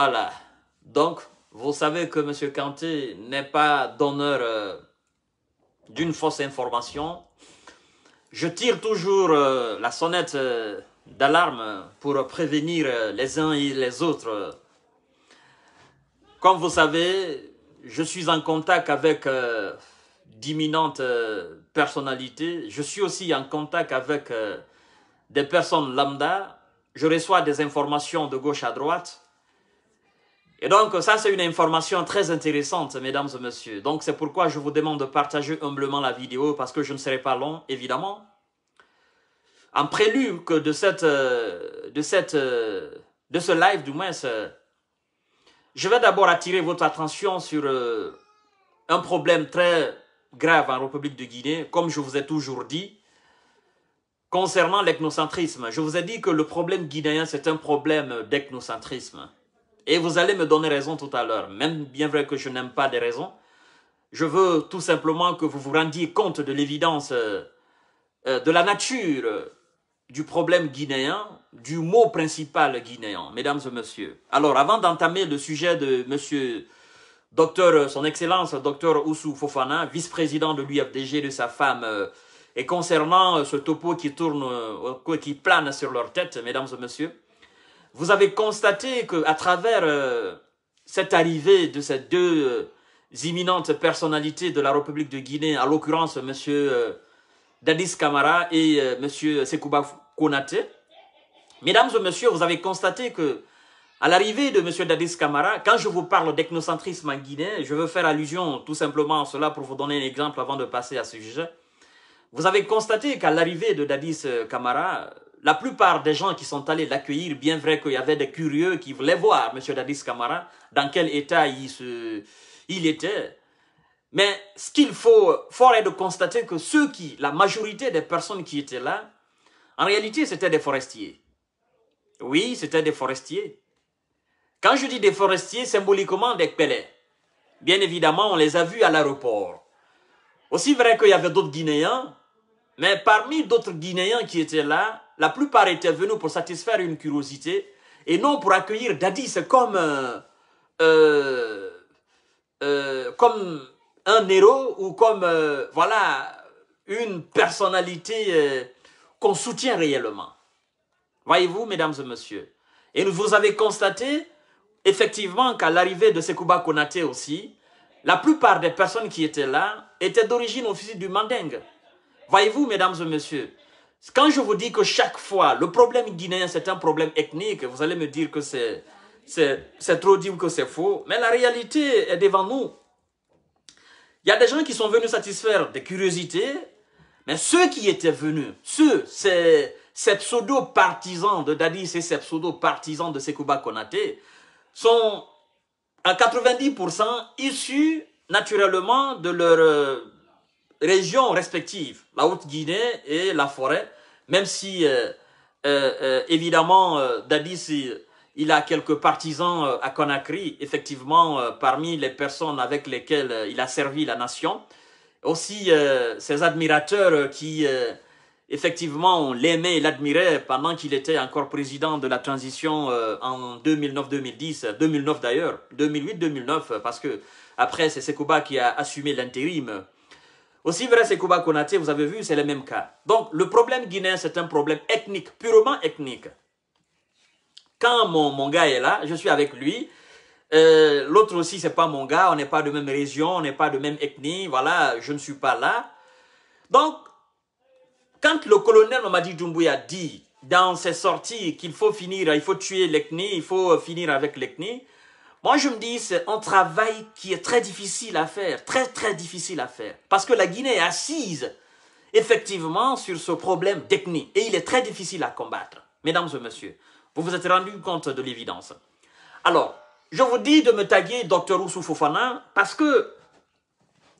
Voilà. Donc, vous savez que M. Kanté n'est pas donneur euh, d'une fausse information. Je tire toujours euh, la sonnette euh, d'alarme pour prévenir les uns et les autres. Comme vous savez, je suis en contact avec d'imminentes personnalités. Je suis aussi en contact avec des personnes lambda. Je reçois des informations de gauche à droite. Et donc, ça, c'est une information très intéressante, mesdames et messieurs. Donc, c'est pourquoi je vous demande de partager humblement la vidéo, parce que je ne serai pas long, évidemment. En prélude de, cette, euh, de, cette, euh, de ce live, du moins, je vais d'abord attirer votre attention sur euh, un problème très grave en République de Guinée, comme je vous ai toujours dit, concernant l'ethnocentrisme. Je vous ai dit que le problème guinéen, c'est un problème d'ethnocentrisme. Et vous allez me donner raison tout à l'heure, même bien vrai que je n'aime pas des raisons. Je veux tout simplement que vous vous rendiez compte de l'évidence, euh, euh, de la nature du problème guinéen, du mot principal guinéen, mesdames et messieurs. Alors, avant d'entamer le sujet de monsieur docteur, son excellence, docteur Oussou Fofana, vice-président de l'UFDG de sa femme, euh, et concernant ce topo qui tourne, qui plane sur leur tête, mesdames et messieurs, vous avez constaté que à travers euh, cette arrivée de ces deux euh, imminentes personnalités de la République de Guinée, à l'occurrence M. Euh, Dadis Kamara et M. Sekouba Konaté, mesdames et messieurs, vous avez constaté que à l'arrivée de M. Dadis Kamara, quand je vous parle d'ethnocentrisme en Guinée, je veux faire allusion tout simplement à cela pour vous donner un exemple avant de passer à ce sujet. Vous avez constaté qu'à l'arrivée de Dadis Kamara, la plupart des gens qui sont allés l'accueillir, bien vrai qu'il y avait des curieux qui voulaient voir M. Dadis Kamara, dans quel état il, se, il était. Mais ce qu'il faut, fort est de constater que ceux qui, la majorité des personnes qui étaient là, en réalité, c'était des forestiers. Oui, c'était des forestiers. Quand je dis des forestiers, symboliquement des pellets. Bien évidemment, on les a vus à l'aéroport. Aussi vrai qu'il y avait d'autres Guinéens, mais parmi d'autres Guinéens qui étaient là, la plupart étaient venus pour satisfaire une curiosité et non pour accueillir Dadis comme, euh, euh, euh, comme un héros ou comme voilà une personnalité qu'on soutient réellement. Voyez-vous, mesdames et messieurs. Et vous avez constaté, effectivement, qu'à l'arrivée de Sekouba Konaté aussi, la plupart des personnes qui étaient là étaient d'origine officielle du Manding. Voyez-vous, mesdames et messieurs, quand je vous dis que chaque fois, le problème guinéen, c'est un problème ethnique, vous allez me dire que c'est, c'est, trop ou que c'est faux. Mais la réalité est devant nous. Il y a des gens qui sont venus satisfaire des curiosités, mais ceux qui étaient venus, ceux, ces, pseudo-partisans de Dadis et ces pseudo-partisans de Sekouba Konaté, sont à 90% issus naturellement de leur euh, régions respectives, la Haute-Guinée et la forêt, même si euh, euh, euh, évidemment Dadis il a quelques partisans à Conakry, effectivement parmi les personnes avec lesquelles il a servi la nation, aussi ses admirateurs qui effectivement l'aimaient et l'admiraient pendant qu'il était encore président de la transition en 2009-2010, 2009 d'ailleurs, 2008-2009 parce que après c'est Sekouba qui a assumé l'intérim aussi vrai c'est Kouba Konaté, vous avez vu, c'est le même cas. Donc le problème guinéen, c'est un problème ethnique, purement ethnique. Quand mon, mon gars est là, je suis avec lui, euh, l'autre aussi, c'est pas mon gars, on n'est pas de même région, on n'est pas de même ethnie, voilà, je ne suis pas là. Donc, quand le colonel Mamadi Doumbouya dit dans ses sorties qu'il faut finir, il faut tuer l'ethnie, il faut finir avec l'ethnie, moi, je me dis, c'est un travail qui est très difficile à faire, très très difficile à faire. Parce que la Guinée est assise, effectivement, sur ce problème technique. Et il est très difficile à combattre. Mesdames et messieurs, vous vous êtes rendu compte de l'évidence. Alors, je vous dis de me taguer Dr Oussou Fofana parce que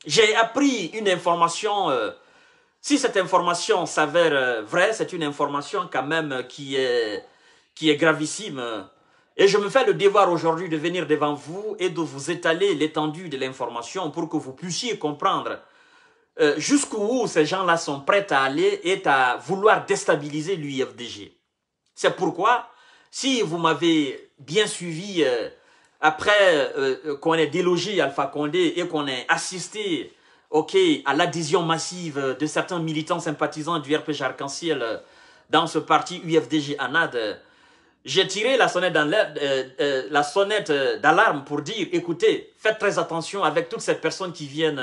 j'ai appris une information. Euh, si cette information s'avère euh, vraie, c'est une information quand même qui est, qui est gravissime euh, et je me fais le devoir aujourd'hui de venir devant vous et de vous étaler l'étendue de l'information pour que vous puissiez comprendre euh, jusqu'où ces gens-là sont prêts à aller et à vouloir déstabiliser l'UFDG. C'est pourquoi, si vous m'avez bien suivi euh, après euh, qu'on ait délogé Alpha Condé et qu'on ait assisté ok, à l'adhésion massive de certains militants sympathisants du RPG Arc-en-Ciel dans ce parti UFDG-ANAD, j'ai tiré la sonnette euh, euh, euh, d'alarme pour dire, écoutez, faites très attention avec toutes ces personnes qui viennent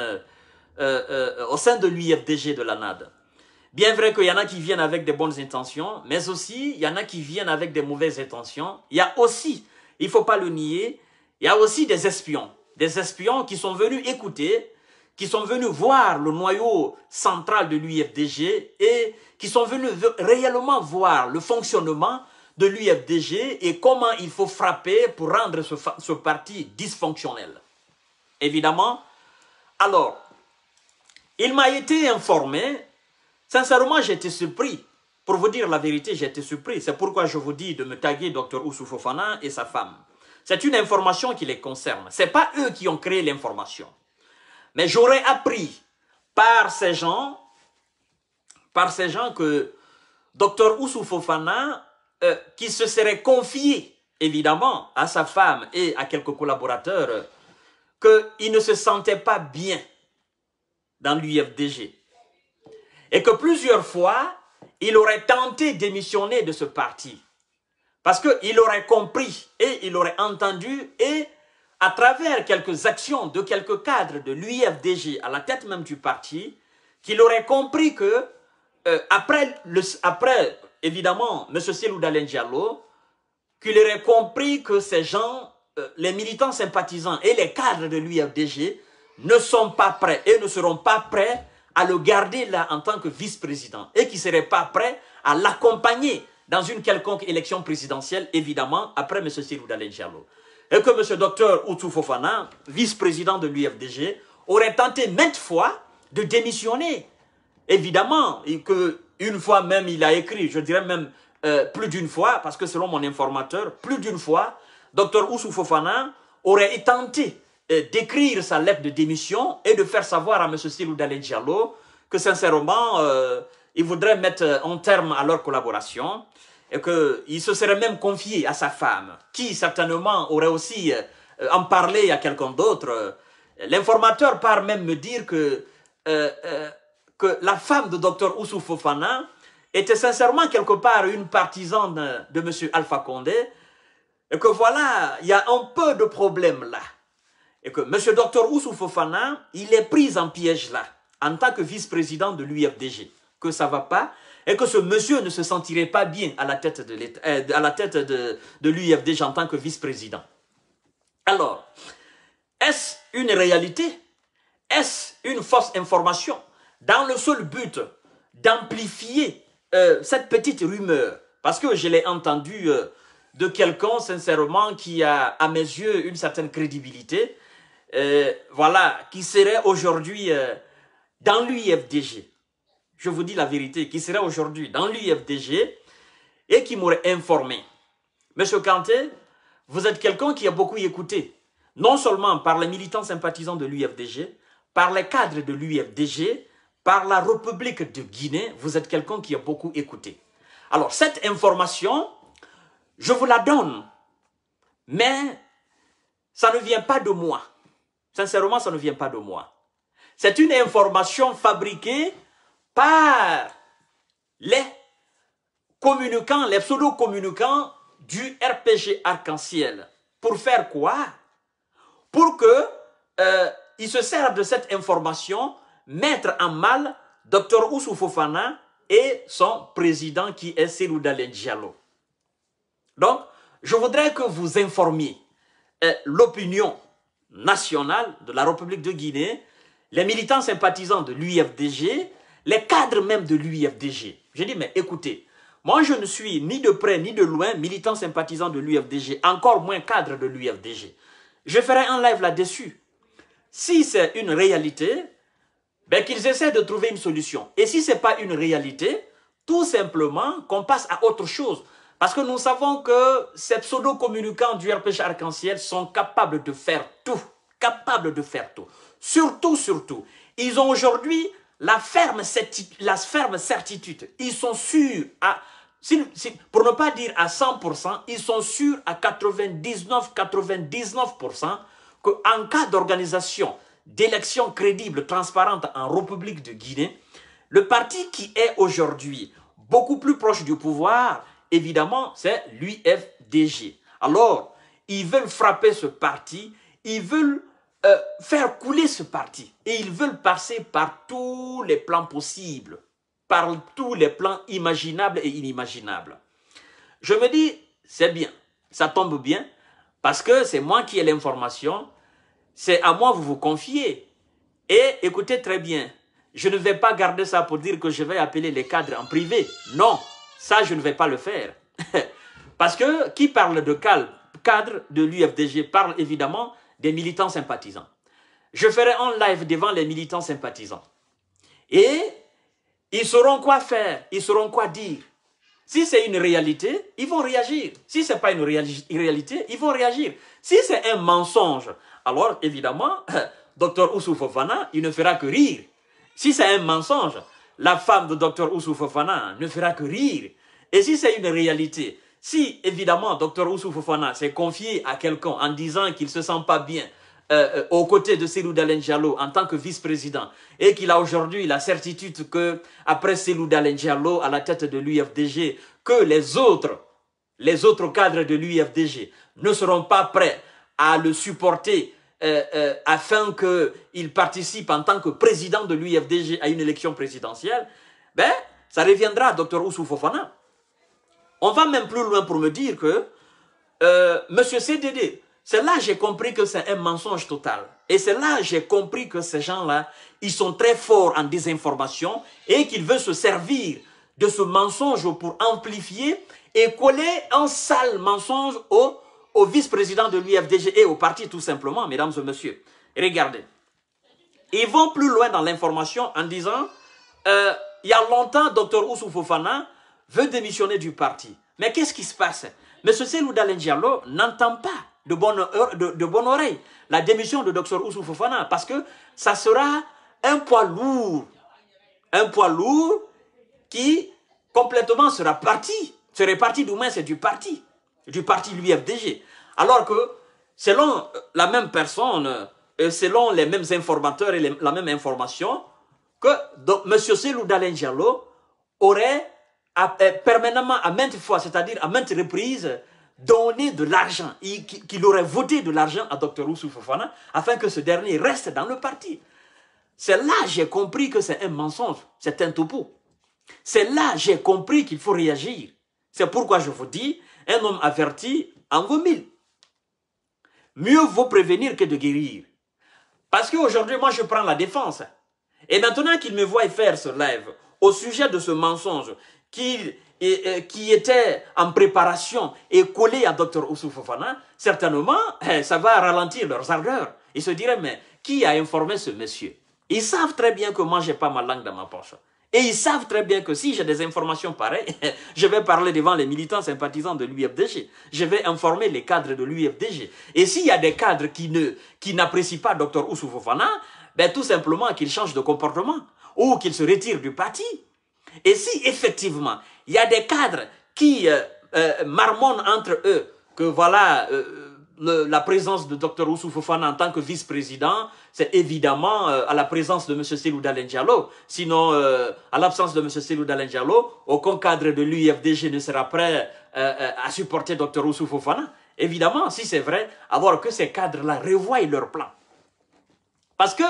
au sein de l'UFDG de la Bien vrai qu'il y en a qui viennent avec des bonnes intentions, mais aussi il y en a qui viennent avec des mauvaises intentions. Il y a aussi, il ne faut pas le nier, il y a aussi des espions. Des espions qui sont venus écouter, qui sont venus voir le noyau central de l'UFDG et qui sont venus réellement voir le fonctionnement de l'UFDG et comment il faut frapper pour rendre ce, parti dysfonctionnel. Évidemment, alors, il m'a été informé, sincèrement j'étais surpris. Pour vous dire la vérité, j'étais surpris. C'est pourquoi je vous dis de me taguer Dr Ousou Fofana et sa femme. C'est une information qui les concerne. Ce n'est pas eux qui ont créé l'information. Mais j'aurais appris par ces gens, par ces gens que Dr Ousou Fofana euh, qui se serait confié, évidemment, à sa femme et à quelques collaborateurs, euh, qu'il ne se sentait pas bien dans l'UFDG. Et que plusieurs fois, il aurait tenté d'émissionner de ce parti. Parce qu'il aurait compris et il aurait entendu et à travers quelques actions de quelques cadres de l'UFDG à la tête même du parti, qu'il aurait compris que euh, après, le, après évidemment, M. Selou qu'il aurait compris que ces gens, euh, les militants sympathisants et les cadres de l'UFDG, ne sont pas prêts et ne seront pas prêts à le garder là en tant que vice-président et qui ne seraient pas prêts à l'accompagner dans une quelconque élection présidentielle, évidemment, après M. Silou Et que M. Dr Outou Fofana, vice-président de l'UFDG, aurait tenté maintes fois de démissionner. Évidemment, et que une fois même, il a écrit, je dirais même euh, plus d'une fois, parce que selon mon informateur, plus d'une fois, Dr Ousou Fofana aurait tenté euh, d'écrire sa lettre de démission et de faire savoir à M. Silou Diallo que sincèrement, euh, il voudrait mettre un terme à leur collaboration et que il se serait même confié à sa femme, qui certainement aurait aussi en parlé à quelqu'un d'autre. L'informateur part même me dire que euh, que la femme de Dr Oussou Fofana était sincèrement quelque part une partisane de M. Alpha Condé, et que voilà, il y a un peu de problème là. Et que M. Dr Oussou Fofana, il est pris en piège là, en tant que vice-président de l'UFDG, que ça va pas, et que ce monsieur ne se sentirait pas bien à la tête de euh, à la de l'UFDG en tant que vice-président. Alors, est-ce une réalité Est-ce une fausse information dans le seul but d'amplifier euh, cette petite rumeur. Parce que je l'ai entendu euh, de quelqu'un, sincèrement, qui a, à mes yeux, une certaine crédibilité, euh, voilà, qui serait aujourd'hui dans l'UFDG. Je vous dis la vérité, qui serait aujourd'hui dans l'UFDG et qui m'aurait informé. Monsieur Kanté, vous êtes quelqu'un qui a beaucoup écouté, non seulement par les militants sympathisants de l'UFDG, par les cadres de l'UFDG, par la République de Guinée, vous êtes quelqu'un qui a beaucoup écouté. Alors, cette information, je vous la donne, mais ça ne vient pas de moi. Sincèrement, ça ne vient pas de moi. C'est une information fabriquée par les communicants, les pseudo-communicants du RPG Arc-en-Ciel. Pour faire quoi Pour que euh, se servent de cette information mettre en mal Dr Ousou Fofana et son président qui est Selou Diallo. Donc, je voudrais que vous informiez euh, l'opinion nationale de la République de Guinée, les militants sympathisants de l'UFDG, les cadres même de l'UFDG. Je dis, mais écoutez, moi je ne suis ni de près ni de loin militant sympathisant de l'UFDG, encore moins cadre de l'UFDG. Je ferai un live là-dessus. Si c'est une réalité, ben, qu'ils essaient de trouver une solution. Et si ce n'est pas une réalité, tout simplement qu'on passe à autre chose. Parce que nous savons que ces pseudo-communicants du RPG Arc-en-Ciel sont capables de faire tout. Capables de faire tout. Surtout, surtout, ils ont aujourd'hui la ferme, la ferme certitude. Ils sont sûrs à... Pour ne pas dire à 100%, ils sont sûrs à 99, 99% qu'en cas d'organisation d'élections crédibles, transparentes en République de Guinée, le parti qui est aujourd'hui beaucoup plus proche du pouvoir, évidemment, c'est l'UFDG. Alors, ils veulent frapper ce parti, ils veulent euh, faire couler ce parti. Et ils veulent passer par tous les plans possibles, par tous les plans imaginables et inimaginables. Je me dis, c'est bien, ça tombe bien, parce que c'est moi qui ai l'information, c'est à moi vous vous confiez. Et écoutez très bien, je ne vais pas garder ça pour dire que je vais appeler les cadres en privé. Non, ça je ne vais pas le faire. Parce que qui parle de cadres cadre de l'UFDG parle évidemment des militants sympathisants. Je ferai un live devant les militants sympathisants. Et ils sauront quoi faire, ils sauront quoi dire. Si c'est une réalité, ils vont réagir. Si ce n'est pas une réalité, ils vont réagir. Si c'est un mensonge, alors évidemment, Dr Oussou Fofana, il ne fera que rire. Si c'est un mensonge, la femme de Dr Oussou Fofana ne fera que rire. Et si c'est une réalité, si évidemment Dr Ousoufofana Fofana s'est confié à quelqu'un en disant qu'il ne se sent pas bien, euh, euh, aux côtés de Selou Dalen en tant que vice-président et qu'il a aujourd'hui la certitude que après Selou Dalen à la tête de l'UFDG, que les autres, les autres cadres de l'UFDG ne seront pas prêts à le supporter euh, afin qu'il participe en tant que président de l'UFDG à une élection présidentielle, ben, ça reviendra à Dr Oussou Fofana. On va même plus loin pour me dire que M. CDD, c'est là que j'ai compris que c'est un mensonge total. Et c'est là que j'ai compris que ces gens-là, ils sont très forts en désinformation et qu'ils veulent se servir de ce mensonge pour amplifier et coller un sale mensonge au, vice-président de l'UFDG et au parti tout simplement, mesdames et messieurs. Regardez. Ils vont plus loin dans l'information en disant, euh, il y a longtemps, Dr Oussou Fofana veut démissionner du parti. Mais qu'est-ce qui se passe Monsieur Selou Diallo n'entend pas de bonne, heure, de, bonne oreille la démission de Dr Ousou Fofana parce que ça sera un poids lourd. Un poids lourd qui complètement sera parti, serait parti, du c'est du parti, du parti de l'UFDG. Alors que selon euh, la même personne, euh, selon les mêmes informateurs et la même information, que donc, M. Selou Dalen aurait à, permanemment, à maintes fois, c'est-à-dire à maintes reprises, donner de l'argent, qu'il aurait voté de l'argent à Dr rousseau Fofana afin que ce dernier reste dans le parti. C'est là j'ai compris que c'est un mensonge, c'est un topo. C'est là j'ai compris qu'il faut réagir. C'est pourquoi je vous dis, un homme averti en vaut mille. Mieux vaut prévenir que de guérir. Parce qu'aujourd'hui, moi, je prends la défense. Et maintenant qu'il me voit faire ce live au sujet de ce mensonge qu'il qui étaient en préparation et collé à Dr Oussou Fofana, certainement, hein, ça va ralentir leurs ardeurs. Ils se diraient, mais qui a informé ce monsieur Ils savent très bien que moi, n'ai pas ma langue dans ma poche. Et ils savent très bien que si j'ai des informations pareilles, je vais parler devant les militants sympathisants de l'UFDG. Je vais informer les cadres de l'UFDG. Et s'il y a des cadres qui ne qui n'apprécient pas Dr Oussou Fofana, ben tout simplement qu'ils changent de comportement ou qu'ils se retirent du parti. Et si effectivement, il y a des cadres qui euh, euh, marmonnent entre eux que voilà, euh, la présence de Dr Oussou Fofana en tant que vice-président, c'est évidemment à la présence de M. Selou Diallo. Sinon, à l'absence de M. Selou Diallo, aucun cadre de l'UFDG ne sera prêt à supporter Dr Oussou Fofana. Évidemment, si c'est vrai, avoir que ces cadres-là revoient leur plan. Parce que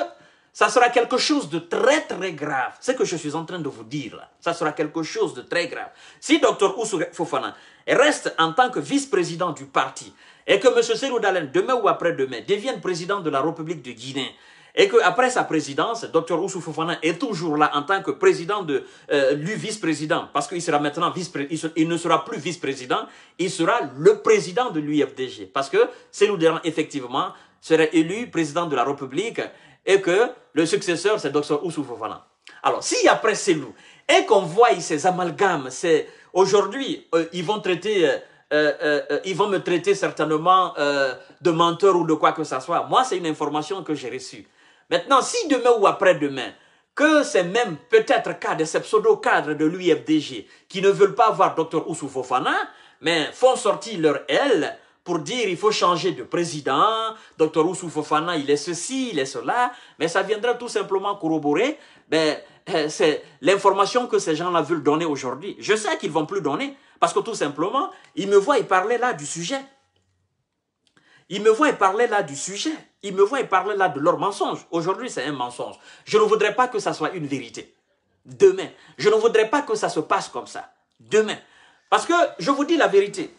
ça sera quelque chose de très très grave. Ce que je suis en train de vous dire là, ça sera quelque chose de très grave. Si Dr Ousou Fofana reste en tant que vice-président du parti et que M. Selou demain ou après-demain, devienne président de la République de Guinée, et qu'après sa présidence, Dr Ousou Fofana est toujours là en tant que président de, euh, lui vice-président, parce qu'il sera maintenant vice il ne sera plus vice-président, il sera le président de l'UFDG, parce que Selou Dalen, effectivement, serait élu président de la République et que le successeur, c'est Dr Oussou Fofana. Alors, si après c'est nous, et qu'on voit ces amalgames, c'est aujourd'hui, euh, ils vont traiter, euh, euh, ils vont me traiter certainement de menteur ou de quoi que ce soit. Moi, c'est une information que j'ai reçue. Maintenant, si demain ou après-demain, que c'est même peut-être de ces pseudo cadre de l'UFDG qui ne veulent pas voir Dr Oussou Fofana, mais font sortir leur aile pour dire il faut changer de président, Dr Oussou Fofana, il est ceci, il est cela, mais ça viendra tout simplement corroborer ben, euh, c'est l'information que ces gens-là veulent donner aujourd'hui. Je sais qu'ils ne vont plus donner, parce que tout simplement, ils me voient et parler là du sujet. Ils me voient et parler là du sujet. Ils me voient et parler là de leur mensonge. Aujourd'hui, c'est un mensonge. Je ne voudrais pas que ça soit une vérité. Demain. Je ne voudrais pas que ça se passe comme ça. Demain. Parce que je vous dis la vérité.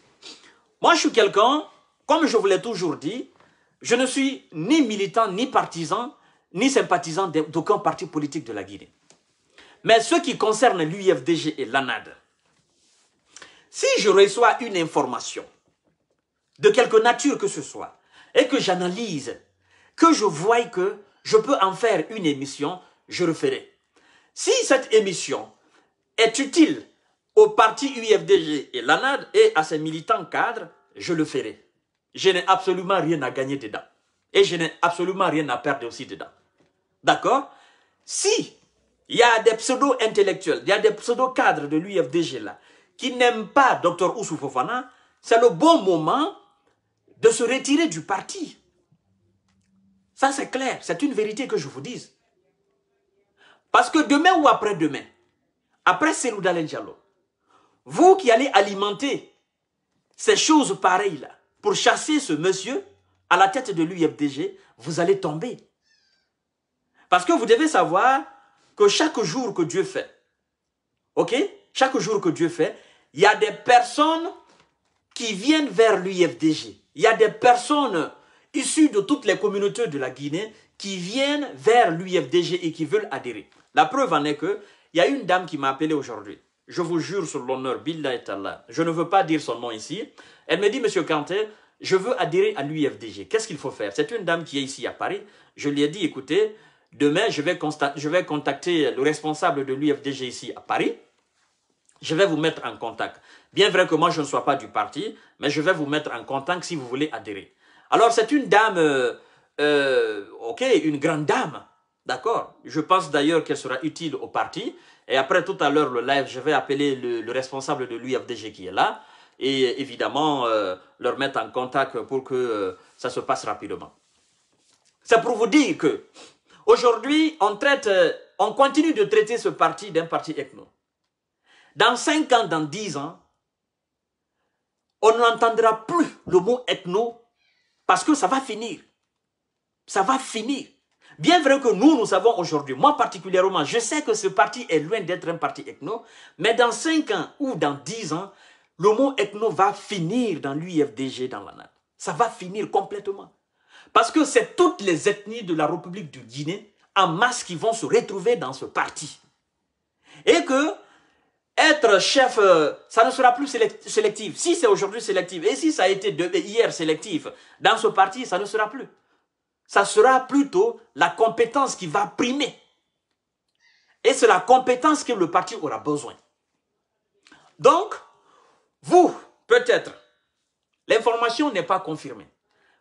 Moi, je suis quelqu'un, comme je vous l'ai toujours dit, je ne suis ni militant, ni partisan, ni sympathisant d'aucun parti politique de la Guinée. Mais ce qui concerne l'UFDG et l'ANAD, si je reçois une information de quelque nature que ce soit, et que j'analyse, que je vois que je peux en faire une émission, je le Si cette émission est utile au parti UFDG et l'ANAD et à ses militants cadres, je le ferai. Je n'ai absolument rien à gagner dedans. Et je n'ai absolument rien à perdre aussi dedans. D'accord Si il y a des pseudo-intellectuels, il y a des pseudo-cadres de l'UFDG là, qui n'aiment pas Dr Ousufofana, Fofana, c'est le bon moment de se retirer du parti. Ça c'est clair, c'est une vérité que je vous dise. Parce que demain ou après-demain, après Selouda Diallo, vous qui allez alimenter ces choses pareilles-là pour chasser ce monsieur à la tête de l'UFDG, vous allez tomber. Parce que vous devez savoir que chaque jour que Dieu fait, ok Chaque jour que Dieu fait, il y a des personnes qui viennent vers l'UFDG. Il y a des personnes issues de toutes les communautés de la Guinée qui viennent vers l'UFDG et qui veulent adhérer. La preuve en est que il y a une dame qui m'a appelé aujourd'hui. Je vous jure sur l'honneur, Billah et Allah. Je ne veux pas dire son nom ici. Elle me dit, Monsieur Kanté, je veux adhérer à l'UFDG. Qu'est-ce qu'il faut faire C'est une dame qui est ici à Paris. Je lui ai dit, écoutez, demain, je vais, je vais contacter le responsable de l'UFDG ici à Paris. Je vais vous mettre en contact. Bien vrai que moi, je ne sois pas du parti, mais je vais vous mettre en contact si vous voulez adhérer. Alors, c'est une dame, euh, euh, ok, une grande dame, d'accord Je pense d'ailleurs qu'elle sera utile au parti. Et après tout à l'heure, le live, je vais appeler le, responsable de l'UFDG qui est là et évidemment euh, leur mettre en contact pour que euh, ça se passe rapidement. C'est pour vous dire que aujourd'hui, on traite, euh, on continue de traiter ce parti d'un parti ethno. Dans 5 ans, dans 10 ans, on n'entendra plus le mot ethno parce que ça va finir. Ça va finir. Bien vrai que nous, nous savons aujourd'hui, moi particulièrement, je sais que ce parti est loin d'être un parti ethno, mais dans 5 ans ou dans 10 ans, le mot ethno va finir dans l'UFDG, dans la NAD. Ça va finir complètement. Parce que c'est toutes les ethnies de la République du Guinée en masse qui vont se retrouver dans ce parti. Et que être chef, euh, ça ne sera plus sélectif. Si c'est aujourd'hui sélectif, et si ça a été hier sélectif, dans ce parti, ça ne sera plus ça sera plutôt la compétence qui va primer. Et c'est la compétence que le parti aura besoin. Donc, vous, peut-être, l'information n'est pas confirmée.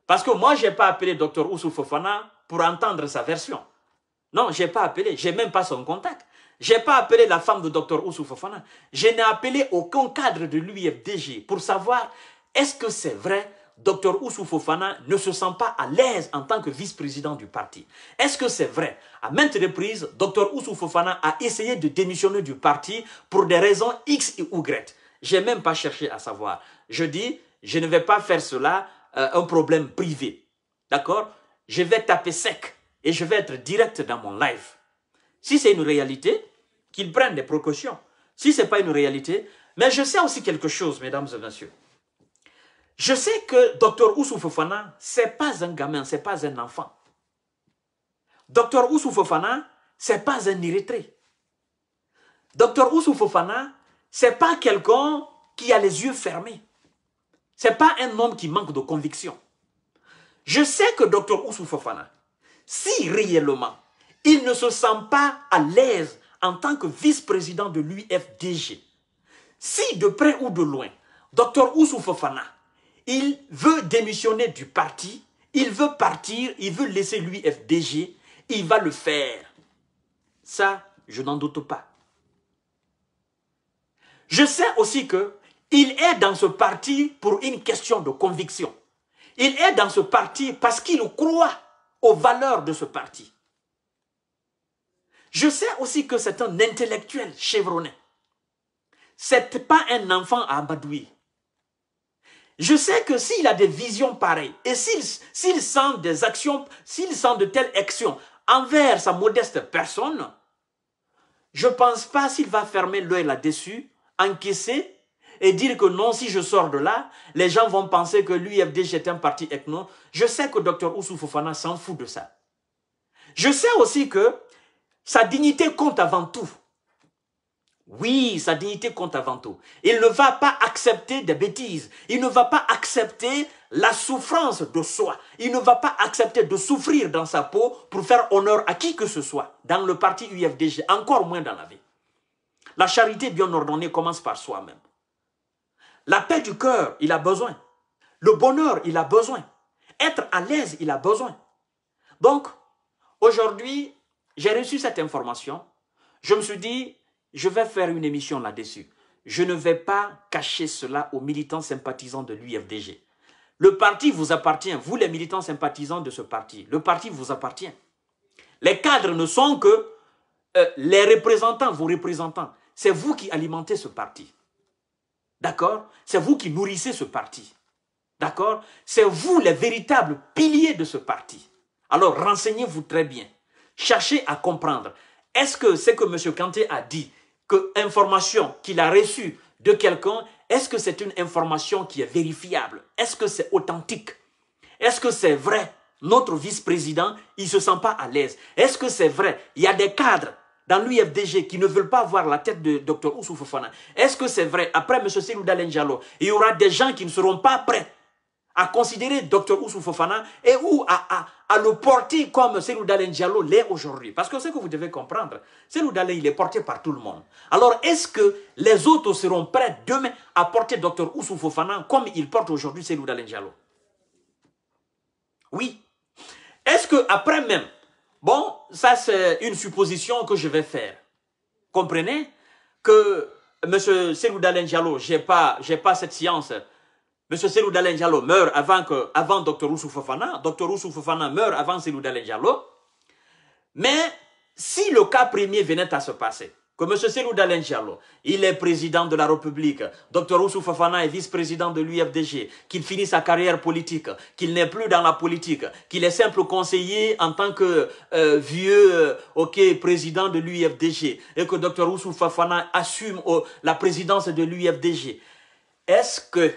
Parce que moi, je n'ai pas appelé Dr Oussou Fofana pour entendre sa version. Non, je n'ai pas appelé, je n'ai même pas son contact. Je n'ai pas appelé la femme de Dr Oussou Fofana. Je n'ai appelé aucun cadre de l'UFDG pour savoir est-ce que c'est vrai Dr Ousou Fofana ne se sent pas à l'aise en tant que vice-président du parti. Est-ce que c'est vrai À maintes reprises, Dr Ousou Fofana a essayé de démissionner du parti pour des raisons X ou Y. n'ai même pas cherché à savoir. Je dis, je ne vais pas faire cela euh, un problème privé. D'accord Je vais taper sec et je vais être direct dans mon live. Si c'est une réalité, qu'il prenne des précautions. Si ce n'est pas une réalité, mais je sais aussi quelque chose, mesdames et messieurs. Je sais que Dr Ousou Fofana, c'est pas un gamin, c'est pas un enfant. Dr Ousou Fofana, c'est pas un Érythrée. Dr Ousou Fofana, c'est pas quelqu'un qui a les yeux fermés. C'est pas un homme qui manque de conviction. Je sais que Dr Ousou Fofana, si réellement il ne se sent pas à l'aise en tant que vice-président de l'UFDG, si de près ou de loin, Dr Ousou Fofana il veut démissionner du parti, il veut partir, il veut laisser lui FDG, il va le faire. Ça, je n'en doute pas. Je sais aussi que il est dans ce parti pour une question de conviction. Il est dans ce parti parce qu'il croit aux valeurs de ce parti. Je sais aussi que c'est un intellectuel chevronné. C'est pas un enfant à abadouir je sais que s'il a des visions pareilles et s'il sent des actions, s'il sent de telles actions envers sa modeste personne, je ne pense pas s'il va fermer l'œil là-dessus, encaisser et dire que non, si je sors de là, les gens vont penser que l'UFD, est un parti ethno. Je sais que docteur Oussou Fofana s'en fout de ça. Je sais aussi que sa dignité compte avant tout. Oui, sa dignité compte avant tout. Il ne va pas accepter des bêtises. Il ne va pas accepter la souffrance de soi. Il ne va pas accepter de souffrir dans sa peau pour faire honneur à qui que ce soit dans le parti UFDG, encore moins dans la vie. La charité bien ordonnée commence par soi-même. La paix du cœur, il a besoin. Le bonheur, il a besoin. Être à l'aise, il a besoin. Donc, aujourd'hui, j'ai reçu cette information. Je me suis dit, je vais faire une émission là-dessus. Je ne vais pas cacher cela aux militants sympathisants de l'UFDG. Le parti vous appartient, vous les militants sympathisants de ce parti. Le parti vous appartient. Les cadres ne sont que euh, les représentants, vos représentants. C'est vous qui alimentez ce parti. D'accord C'est vous qui nourrissez ce parti. D'accord C'est vous les véritables piliers de ce parti. Alors renseignez-vous très bien. Cherchez à comprendre. Est-ce que ce que M. Kanté a dit, que information qu'il a reçue de quelqu'un, est-ce que c'est une information qui est vérifiable Est-ce que c'est authentique Est-ce que c'est vrai Notre vice-président, il ne se sent pas à l'aise. Est-ce que c'est vrai Il y a des cadres dans l'UFDG qui ne veulent pas voir la tête de Dr Oussou Fofana. Est-ce que c'est vrai Après M. Selouda Lenjalo, il y aura des gens qui ne seront pas prêts à considérer Dr Ousou Fofana et ou à, le porter comme Selou Dalen Diallo l'est aujourd'hui. Parce que ce que vous devez comprendre, Selou Dalen, il est porté par tout le monde. Alors, est-ce que les autres seront prêts demain à porter Dr Ousou Fofana comme il porte aujourd'hui Selou Dalen Oui. Est-ce que après même, bon, ça c'est une supposition que je vais faire. Comprenez que M. Selou Dalen Diallo, je n'ai pas cette science M. Selou Dalenjalo meurt avant, que, Dr. Roussou Fofana. Dr. Roussou Fofana meurt avant Selou Dalenjalo. Mais si le cas premier venait à se passer, que M. Selou Dalenjalo, il est président de la République, Dr. Roussou Fofana est vice-président de l'UFDG, qu'il finit sa carrière politique, qu'il n'est plus dans la politique, qu'il est simple conseiller en tant que euh, vieux euh, président de l'UFDG et que Dr. Roussou Fofana assume oh, la présidence de l'UFDG. Est-ce que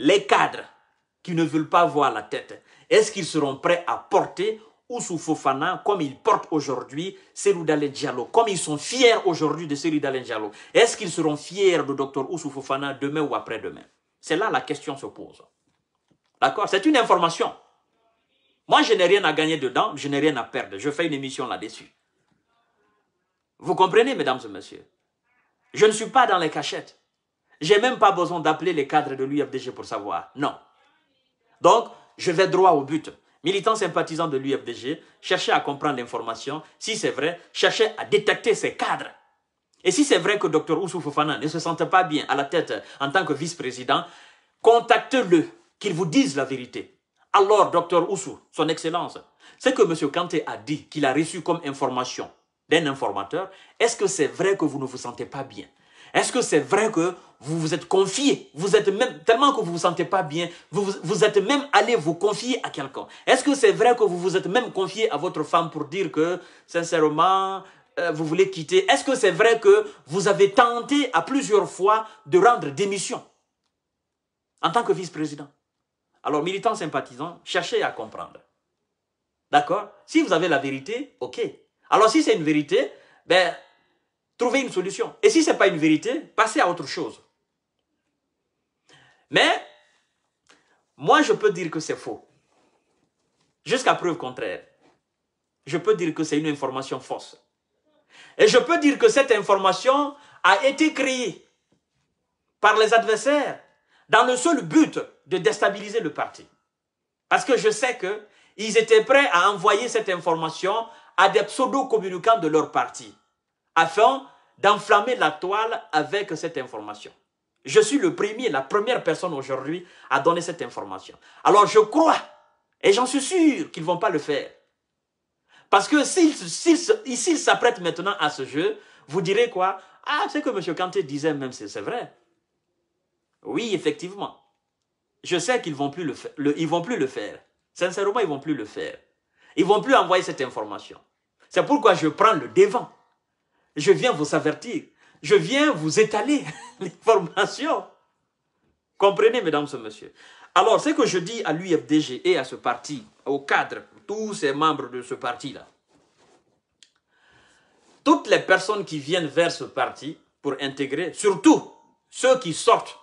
les cadres qui ne veulent pas voir la tête, est-ce qu'ils seront prêts à porter Oussou Fofana comme ils portent aujourd'hui celui comme ils sont fiers aujourd'hui de celui Est-ce qu'ils seront fiers de Dr Oussou Fofana demain ou après-demain C'est là la question se pose. D'accord C'est une information. Moi, je n'ai rien à gagner dedans, je n'ai rien à perdre. Je fais une émission là-dessus. Vous comprenez, mesdames et messieurs Je ne suis pas dans les cachettes. J'ai même pas besoin d'appeler les cadres de l'UFDG pour savoir. Non. Donc, je vais droit au but. Militant sympathisant de l'UFDG, cherchez à comprendre l'information. Si c'est vrai, cherchez à détecter ces cadres. Et si c'est vrai que Dr Oussou Fofana ne se sentait pas bien à la tête en tant que vice-président, contactez-le, qu'il vous dise la vérité. Alors, Dr Oussou, son excellence, ce que M. Kanté a dit, qu'il a reçu comme information d'un informateur, est-ce que c'est vrai que vous ne vous sentez pas bien est-ce que c'est vrai que vous vous êtes confié, vous êtes même, tellement que vous vous sentez pas bien, vous, vous êtes même allé vous confier à quelqu'un. Est-ce que c'est vrai que vous vous êtes même confié à votre femme pour dire que, sincèrement, euh, vous voulez quitter? Est-ce que c'est vrai que vous avez tenté à plusieurs fois de rendre démission? En tant que vice-président. Alors, militants sympathisants, cherchez à comprendre. D'accord? Si vous avez la vérité, ok. Alors, si c'est une vérité, ben, trouver une solution. Et si ce n'est pas une vérité, passez à autre chose. Mais moi, je peux dire que c'est faux. Jusqu'à preuve contraire. Je peux dire que c'est une information fausse. Et je peux dire que cette information a été créée par les adversaires dans le seul but de déstabiliser le parti. Parce que je sais qu'ils étaient prêts à envoyer cette information à des pseudo-communicants de leur parti afin d'enflammer la toile avec cette information. Je suis le premier, la première personne aujourd'hui à donner cette information. Alors je crois, et j'en suis sûr qu'ils ne vont pas le faire. Parce que s'ils s'apprêtent maintenant à ce jeu, vous direz quoi Ah, c'est que M. Kanté disait même, c'est vrai. Oui, effectivement. Je sais qu'ils ne vont, plus le, ils vont plus le faire. Sincèrement, ils ne vont plus le faire. Ils ne vont plus envoyer cette information. C'est pourquoi je prends le devant. Je viens vous avertir. Je viens vous étaler l'information. Comprenez, mesdames et messieurs. Alors, ce que je dis à l'UFDG et à ce parti, au cadre, tous ces membres de ce parti-là, toutes les personnes qui viennent vers ce parti pour intégrer, surtout ceux qui sortent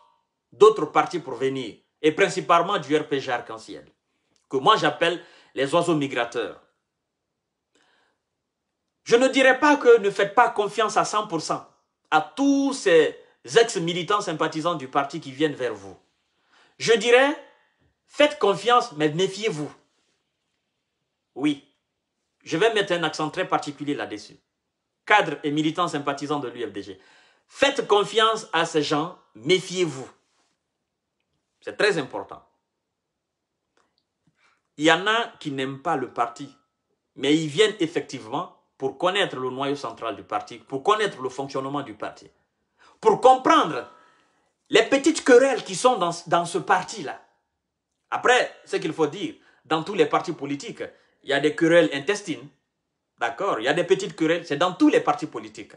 d'autres partis pour venir, et principalement du RPG Arc-en-Ciel, que moi j'appelle les oiseaux migrateurs. Je ne dirais pas que ne faites pas confiance à 100% à tous ces ex-militants sympathisants du parti qui viennent vers vous. Je dirais, faites confiance, mais méfiez-vous. Oui, je vais mettre un accent très particulier là-dessus. Cadres et militants sympathisants de l'UFDG. Faites confiance à ces gens, méfiez-vous. C'est très important. Il y en a qui n'aiment pas le parti, mais ils viennent effectivement pour connaître le noyau central du parti, pour connaître le fonctionnement du parti, pour comprendre les petites querelles qui sont dans, ce parti-là. Après, ce qu'il faut dire, dans tous les partis politiques, il y a des querelles intestines, d'accord Il y a des petites querelles, c'est dans tous les partis politiques.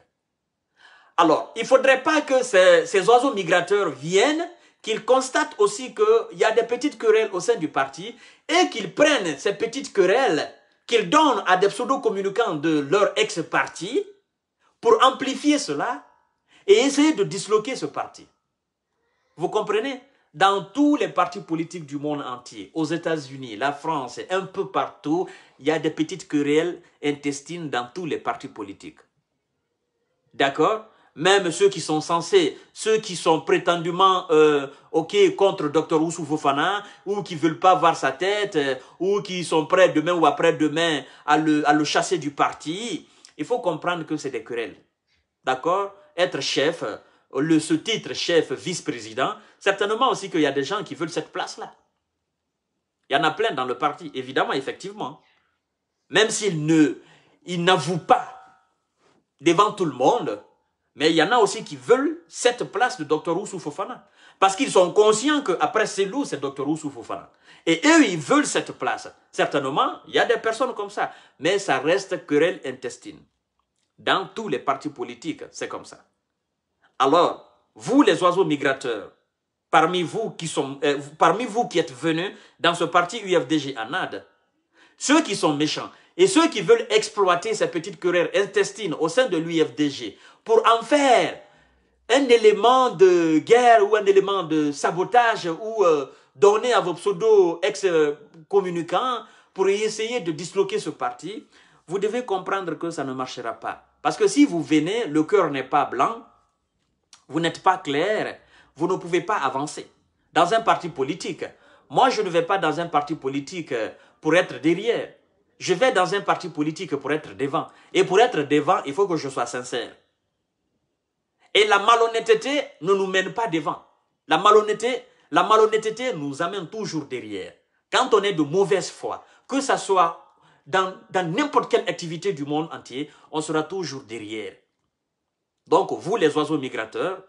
Alors, il ne faudrait pas que ces, ces oiseaux migrateurs viennent, qu'ils constatent aussi qu'il y a des petites querelles au sein du parti et qu'ils prennent ces petites querelles qu'ils donnent à des pseudo-communicants de leur ex-parti pour amplifier cela et essayer de disloquer ce parti. Vous comprenez Dans tous les partis politiques du monde entier, aux États-Unis, la France, un peu partout, il y a des petites querelles intestines dans tous les partis politiques. D'accord même ceux qui sont censés, ceux qui sont prétendument euh, ok contre Dr Ousou Fofana, ou qui veulent pas voir sa tête, euh, ou qui sont prêts demain ou après-demain à le, chasser du parti, il faut comprendre que c'est des querelles. D'accord Être chef, le, ce titre chef, vice-président, certainement aussi qu'il y a des gens qui veulent cette place-là. Il y en a plein dans le parti, évidemment, effectivement. Même s'ils ne, ils n'avouent pas devant tout le monde mais il y en a aussi qui veulent cette place de Dr Ousou Fofana. Parce qu'ils sont conscients qu'après après c'est Dr Ousou Fofana. Et eux, ils veulent cette place. Certainement, il y a des personnes comme ça. Mais ça reste querelle intestine. Dans tous les partis politiques, c'est comme ça. Alors, vous les oiseaux migrateurs, parmi vous qui, sont, euh, parmi vous qui êtes venus dans ce parti UFDG en ceux qui sont méchants, et ceux qui veulent exploiter cette petite querelle intestine au sein de l'UFDG pour en faire un élément de guerre ou un élément de sabotage ou euh, donner à vos pseudo-ex-communicants pour essayer de disloquer ce parti, vous devez comprendre que ça ne marchera pas. Parce que si vous venez, le cœur n'est pas blanc, vous n'êtes pas clair, vous ne pouvez pas avancer dans un parti politique. Moi, je ne vais pas dans un parti politique pour être derrière. Je vais dans un parti politique pour être devant. Et pour être devant, il faut que je sois sincère. Et la malhonnêteté ne nous mène pas devant. La malhonnêteté, la malhonnêteté nous amène toujours derrière. Quand on est de mauvaise foi, que ce soit dans n'importe quelle activité du monde entier, on sera toujours derrière. Donc, vous, les oiseaux migrateurs,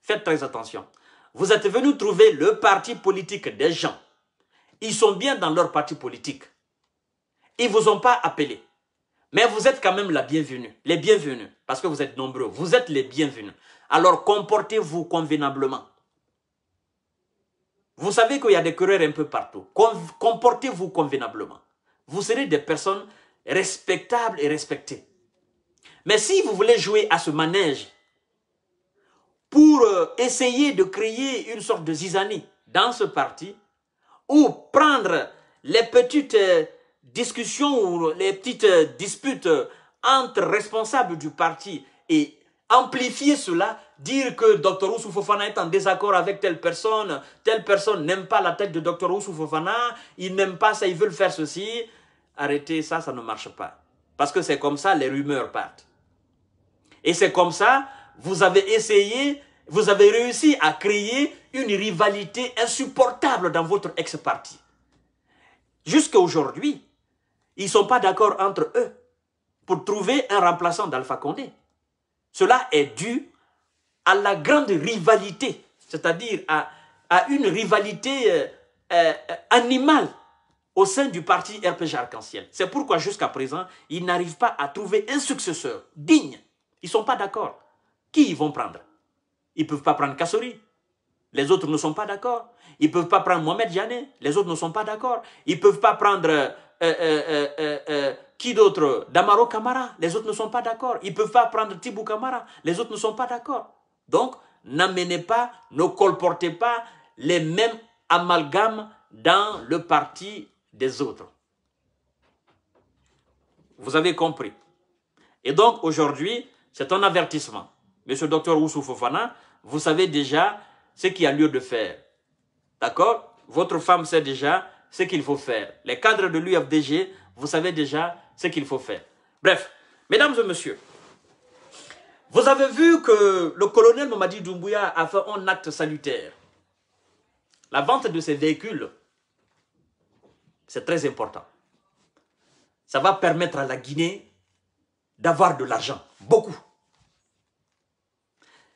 faites très attention. Vous êtes venus trouver le parti politique des gens. Ils sont bien dans leur parti politique. Ils ne vous ont pas appelé. Mais vous êtes quand même la bienvenue, les bienvenus, parce que vous êtes nombreux. Vous êtes les bienvenus. Alors comportez-vous convenablement. Vous savez qu'il y a des coureurs un peu partout. Comportez-vous convenablement. Vous serez des personnes respectables et respectées. Mais si vous voulez jouer à ce manège pour euh, essayer de créer une sorte de zizanie dans ce parti, ou prendre les petites euh, discussions ou les petites euh, disputes euh, entre responsables du parti et amplifier cela, dire que Dr Ousou Fofana est en désaccord avec telle personne, telle personne n'aime pas la tête de Dr Ousou Fofana, il n'aime pas ça, ils veut faire ceci, arrêtez ça, ça ne marche pas. Parce que c'est comme ça, les rumeurs partent. Et c'est comme ça, vous avez essayé, vous avez réussi à créer une rivalité insupportable dans votre ex-parti. Jusqu'à aujourd'hui, ils ne sont pas d'accord entre eux pour trouver un remplaçant d'Alpha Condé. Cela est dû à la grande rivalité, c'est-à-dire à, une rivalité euh, euh, animale au sein du parti RPG Arc-en-Ciel. C'est pourquoi jusqu'à présent, ils n'arrivent pas à trouver un successeur digne. Ils ne sont pas d'accord. Qui ils vont prendre Ils ne peuvent pas prendre Kassori. Les autres ne sont pas d'accord. Ils ne peuvent pas prendre Mohamed Janet. Les autres ne sont pas d'accord. Ils ne peuvent pas prendre euh, euh, euh, euh, qui d'autre Damaro Kamara. Les autres ne sont pas d'accord. Ils ne peuvent pas prendre Tibou Kamara. Les autres ne sont pas d'accord. Donc, n'amenez pas, ne colportez pas les mêmes amalgames dans le parti des autres. Vous avez compris. Et donc, aujourd'hui, c'est un avertissement. Monsieur le docteur Oussou Fofana, vous savez déjà ce qu'il y a lieu de faire. D'accord Votre femme sait déjà ce qu'il faut faire. Les cadres de l'UFDG, vous savez déjà ce qu'il faut faire. Bref, mesdames et messieurs, vous avez vu que le colonel Mamadi Doumbouya a fait un acte salutaire. La vente de ces véhicules, c'est très important. Ça va permettre à la Guinée d'avoir de l'argent, beaucoup.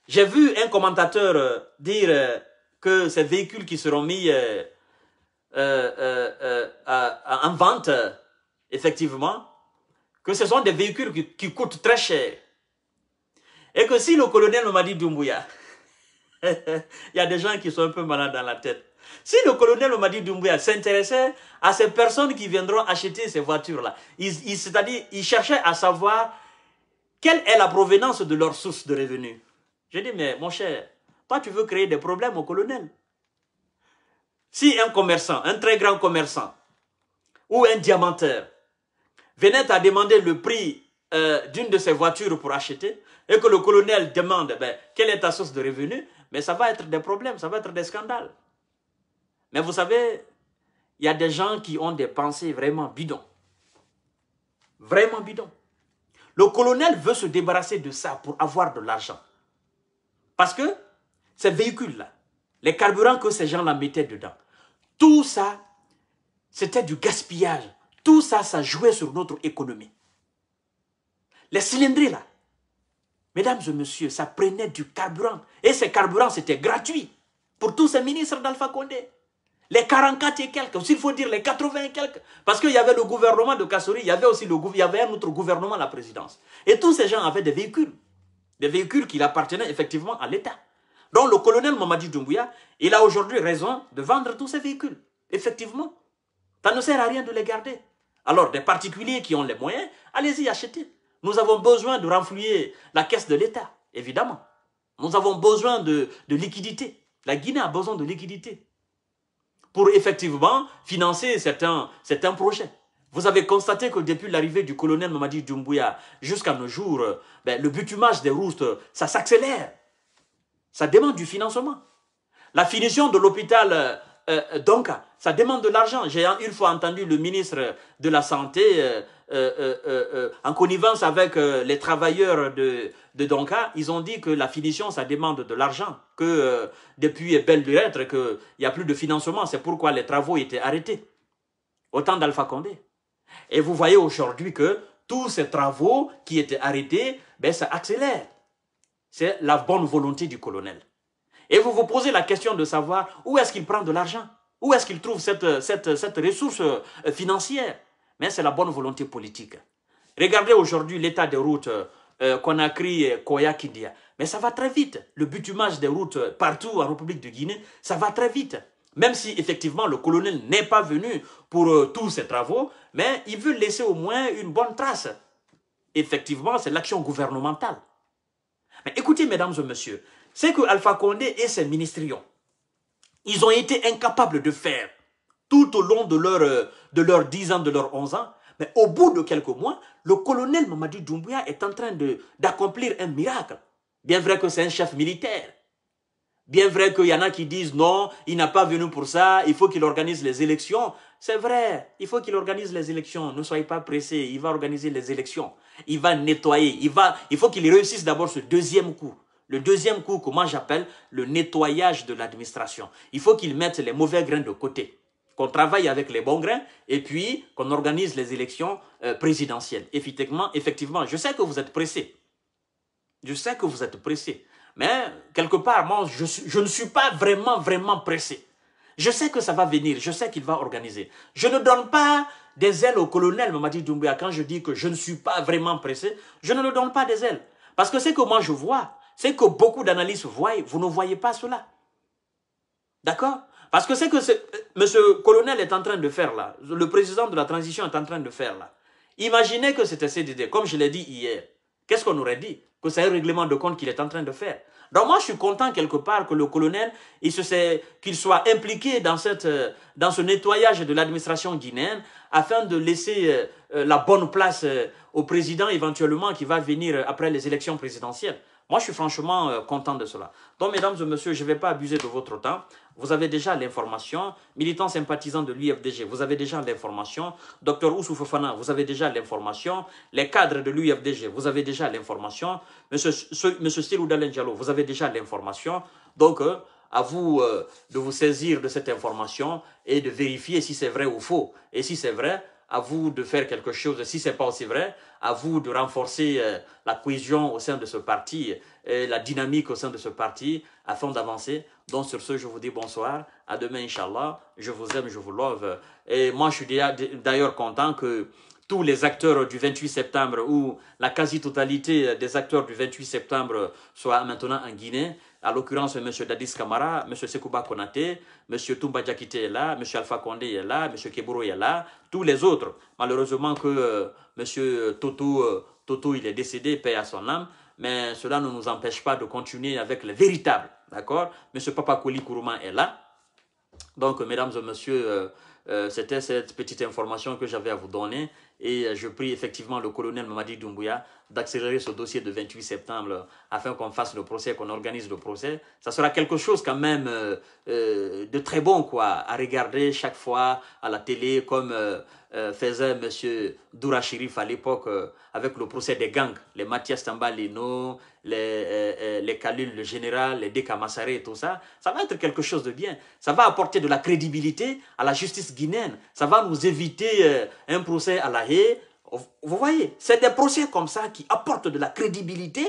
J'ai vu un commentateur euh, dire euh, que ces véhicules qui seront mis euh, euh, euh, euh, en vente, effectivement, que ce sont des véhicules qui, coûtent très cher. Et que si le colonel Omadi Doumbouya, il y a des gens qui sont un peu malades dans la tête. Si le colonel Omadi Doumbouya s'intéressait à ces personnes qui viendront acheter ces voitures-là, il, c'est-à-dire, il cherchait à savoir quelle est la provenance de leur source de revenus. je dis mais mon cher, toi tu veux créer des problèmes au colonel si un commerçant, un très grand commerçant ou un diamanteur venait à demander le prix euh, d'une de ses voitures pour acheter et que le colonel demande ben, quelle est ta source de revenus, mais ça va être des problèmes, ça va être des scandales. Mais vous savez, il y a des gens qui ont des pensées vraiment bidons. Vraiment bidons. Le colonel veut se débarrasser de ça pour avoir de l'argent. Parce que ces véhicules-là, les carburants que ces gens-là mettaient dedans, tout ça, c'était du gaspillage. Tout ça, ça jouait sur notre économie. Les cylindrées, là, mesdames et messieurs, ça prenait du carburant. Et ces carburants, c'était gratuit pour tous ces ministres d'Alpha Condé. Les 44 et quelques, s'il faut dire les 80 et quelques. Parce qu'il y avait le gouvernement de Kassori, il y avait aussi le, il y avait un autre gouvernement à la présidence. Et tous ces gens avaient des véhicules. Des véhicules qui appartenaient effectivement à l'État. Donc le colonel Mamadi Dumbuya, il a aujourd'hui raison de vendre tous ces véhicules. Effectivement, ça ne sert à rien de les garder. Alors des particuliers qui ont les moyens, allez-y acheter. Nous avons besoin de renflouer la caisse de l'État, évidemment. Nous avons besoin de, liquidités. La Guinée a besoin de liquidités pour effectivement financer certains, projets. Vous avez constaté que depuis l'arrivée du colonel Mamadi Doumbouya jusqu'à nos jours, ben, le butumage des routes, ça s'accélère ça demande du financement. La finition de l'hôpital euh, euh, Donka, ça demande de l'argent. J'ai une fois entendu le ministre de la Santé, euh, en connivence avec les travailleurs de, de Donka, ils ont dit que la finition, ça demande de l'argent, que depuis belle que qu'il n'y a plus de financement. C'est pourquoi les travaux étaient arrêtés. Autant d'Alpha Condé. Et vous voyez aujourd'hui que tous ces travaux qui étaient arrêtés, ben, ça accélère c'est la bonne volonté du colonel. Et vous vous posez la question de savoir où est-ce qu'il prend de l'argent, où est-ce qu'il trouve cette, ressource euh, financière. Mais c'est la bonne volonté politique. Regardez aujourd'hui l'état des routes euh, euh, qu'on a et Koya-Kindia. Mais ça va très vite. Le butumage des routes partout en République de Guinée, ça va très vite. Même si effectivement le colonel n'est pas venu pour tous ses travaux, mais il veut laisser au moins une bonne trace. Effectivement, c'est l'action gouvernementale écoutez, mesdames et messieurs, c'est que Alpha Condé et ses ministrions, ils ont été incapables de faire tout au long de euh, leurs de 10 ans, de leurs 11 ans. Mais au bout de quelques mois, le colonel Mamadou Doumbouya est en train d'accomplir un miracle. Bien vrai que c'est un chef militaire, Bien vrai qu'il y en a qui disent non, il n'a pas venu pour ça, il faut qu'il organise les élections. C'est vrai, il faut qu'il organise les élections. Ne soyez pas pressés, il va organiser les élections. Il va nettoyer, il, va, il faut qu'il réussisse d'abord ce deuxième coup. Le deuxième coup, comment j'appelle Le nettoyage de l'administration. Il faut qu'il mette les mauvais grains de côté, qu'on travaille avec les bons grains et puis qu'on organise les élections euh, présidentielles. Effectivement, effectivement, je sais que vous êtes pressés. Je sais que vous êtes pressés. Mais quelque part, moi, je, ne suis pas vraiment, vraiment pressé. Je sais que ça va venir, je sais qu'il va organiser. Je ne donne pas des ailes au colonel Mamadi Doumbouya quand je dis que je ne suis pas vraiment pressé. Je ne le donne pas des ailes. Parce que c'est que moi je vois, c'est que beaucoup d'analystes voient, vous ne voyez pas cela. D'accord Parce que c'est que ce, euh, monsieur colonel est en train de faire là, le président de la transition est en train de faire là. Imaginez que c'était CDD, comme je l'ai dit hier. Qu'est-ce qu'on aurait dit Que c'est un règlement de compte qu'il est en train de faire. Donc moi, je suis content quelque part que le colonel, il se qu'il soit impliqué dans, cette, euh, dans ce nettoyage de l'administration guinéenne afin de laisser euh, euh, la bonne place au président éventuellement qui va venir après les élections présidentielles. Moi, je suis franchement content de cela. Donc, mesdames et messieurs, je ne vais pas abuser de votre temps vous avez déjà l'information. Militants sympathisants de l'UFDG, vous avez déjà l'information. Docteur Oussou Fofana, vous avez déjà l'information. Les cadres de l'UFDG, vous avez déjà l'information. Monsieur, Monsieur vous avez déjà l'information. Donc, euh, à vous euh, de vous saisir de cette information et de vérifier si c'est vrai ou faux. Et si c'est vrai, à vous de faire quelque chose si ce n'est pas aussi vrai, à vous de renforcer euh, la cohésion au sein de ce parti, euh, et la dynamique au sein de ce parti afin d'avancer. Donc sur ce, je vous dis bonsoir, à demain Inch'Allah, je vous aime, je vous love. Et moi je suis d'ailleurs content que tous les acteurs du 28 septembre ou la quasi-totalité des acteurs du 28 septembre soient maintenant en Guinée à l'occurrence M. Dadis Kamara, M. Sekouba Konate, M. Toumba Djakite est là, M. Alpha Condé est là, M. Keburo est là, tous les autres. Malheureusement que Monsieur M. Toto, euh, Toto, il est décédé, paix à son âme, mais cela ne nous empêche pas de continuer avec le véritable, d'accord M. Papa Kouli est là. Donc, mesdames et messieurs, euh, euh, c'était cette petite information que j'avais à vous donner et euh, je prie effectivement le colonel Mamadi Doumbouya d'accélérer ce dossier de 28 septembre euh, afin qu'on fasse le procès, qu'on organise le procès. Ça sera quelque chose quand même euh, de très bon quoi, à regarder chaque fois à la télé comme faisait M. Doura Chirif à l'époque avec le procès des gangs, les Mathias Tambalino, les, les Kalul, le général, les Deka et tout ça. Ça va être quelque chose de bien. Ça va apporter de la crédibilité à la justice guinéenne. Ça va nous éviter un procès à la et vous voyez, c'est des procès comme ça qui apportent de la crédibilité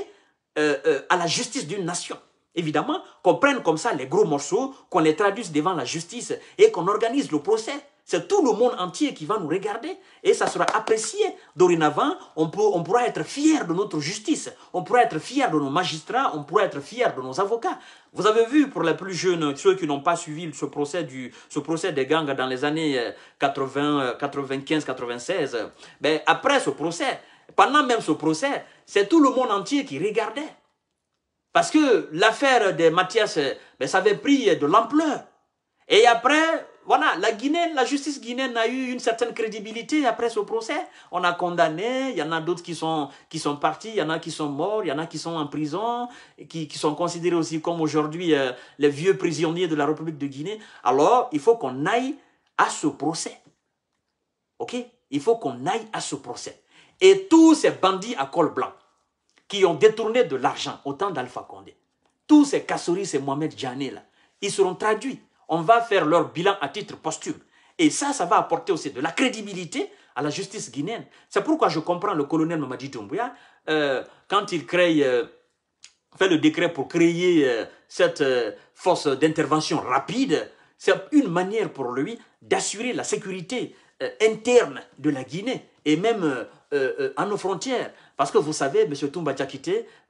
euh, euh, à la justice d'une nation. Évidemment, qu'on prenne comme ça les gros morceaux, qu'on les traduise devant la justice et qu'on organise le procès. C'est tout le monde entier qui va nous regarder et ça sera apprécié. Dorénavant, on, peut, on pourra être fier de notre justice, on pourra être fier de nos magistrats, on pourra être fier de nos avocats. Vous avez vu pour les plus jeunes, ceux qui n'ont pas suivi ce procès, du, ce procès des gangs dans les années 80, 95, 96, ben après ce procès, pendant même ce procès, c'est tout le monde entier qui regardait. Parce que l'affaire de Mathias, euh, ben, ça avait pris de l'ampleur. Et après, voilà, la Guinée, la justice guinéenne a eu une certaine crédibilité après ce procès. On a condamné, il y en a d'autres qui sont, qui sont partis, il y en a qui sont morts, il y en a qui sont en prison, qui, qui sont considérés aussi comme aujourd'hui euh, les vieux prisonniers de la République de Guinée. Alors, il faut qu'on aille à ce procès. OK Il faut qu'on aille à ce procès. Et tous ces bandits à col blanc qui ont détourné de l'argent au temps d'Alpha Condé, tous ces Kassouri, et Mohamed Djané, là, ils seront traduits on va faire leur bilan à titre posthume. Et ça, ça va apporter aussi de la crédibilité à la justice guinéenne. C'est pourquoi je comprends le colonel Mamadi Doumbouya euh, quand il crée, euh, fait le décret pour créer euh, cette force d'intervention rapide. C'est une manière pour lui d'assurer la sécurité interne de la Guinée et même à nos frontières. Parce que vous savez, M. Toumba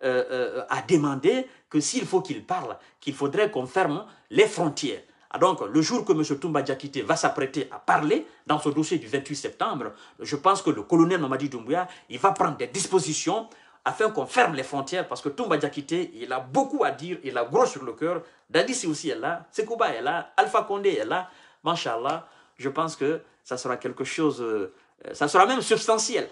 euh, a demandé que s'il faut qu'il parle, qu'il faudrait qu'on ferme les frontières. Ah, donc, le jour que M. Toumba va s'apprêter à parler dans ce dossier du 28 septembre, je pense que le colonel Mamadi Doumbouya, il va prendre des dispositions afin qu'on ferme les frontières parce que Toumba Diakité, il a beaucoup à dire, il a gros sur le cœur. Dadis aussi est là, Sekouba est là, Alpha Condé est là. Masha'Allah, je pense que ça sera quelque chose, euh, ça sera même substantiel.